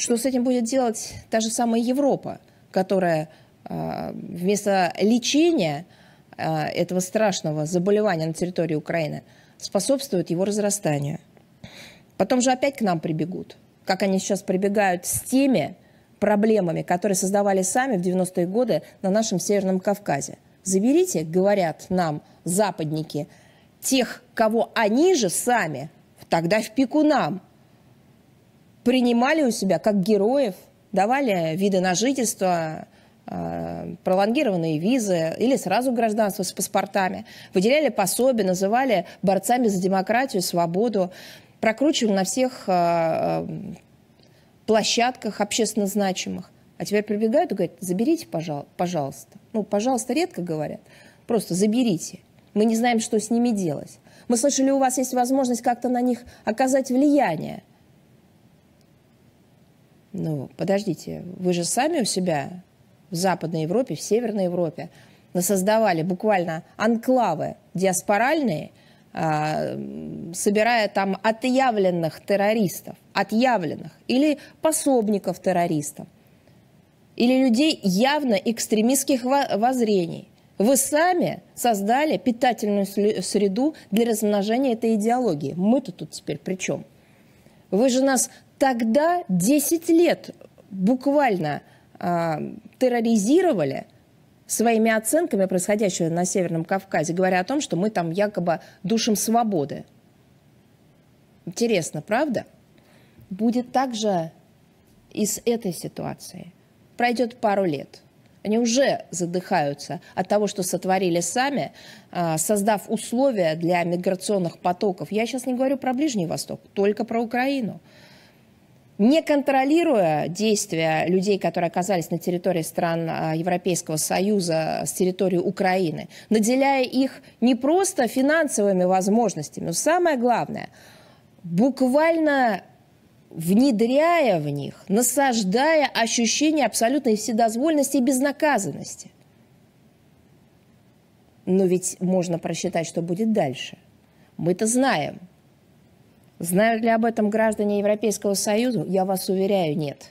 что с этим будет делать та же самая Европа, которая а, вместо лечения а, этого страшного заболевания на территории Украины способствует его разрастанию. Потом же опять к нам прибегут, как они сейчас прибегают с теми проблемами, которые создавали сами в 90-е годы на нашем Северном Кавказе. Заберите, говорят нам западники, тех, кого они же сами тогда в пику нам принимали у себя как героев, давали виды на жительство, э, пролонгированные визы или сразу гражданство с паспортами, выделяли пособие, называли борцами за демократию, свободу, прокручивали на всех э, э, площадках общественно значимых. А теперь прибегают и говорят, заберите, пожалуйста. Ну, пожалуйста, редко говорят. Просто заберите. Мы не знаем, что с ними делать. Мы слышали, у вас есть возможность как-то на них оказать влияние. Ну, подождите, вы же сами у себя в Западной Европе, в Северной Европе создавали буквально анклавы диаспоральные, а, собирая там отъявленных террористов, отъявленных или пособников террористов, или людей явно экстремистских воззрений. Вы сами создали питательную среду для размножения этой идеологии. Мы-то тут теперь при чем? Вы же нас тогда 10 лет буквально э, терроризировали своими оценками происходящего на Северном Кавказе, говоря о том, что мы там якобы душим свободы. Интересно, правда? Будет так же и с этой ситуацией. Пройдет пару лет – они уже задыхаются от того, что сотворили сами, а, создав условия для миграционных потоков. Я сейчас не говорю про Ближний Восток, только про Украину. Не контролируя действия людей, которые оказались на территории стран а, Европейского Союза, с территории Украины, наделяя их не просто финансовыми возможностями, но самое главное, буквально внедряя в них, насаждая ощущение абсолютной вседозвольности и безнаказанности. Но ведь можно просчитать, что будет дальше. Мы-то знаем. Знают ли об этом граждане Европейского Союза? Я вас уверяю, нет.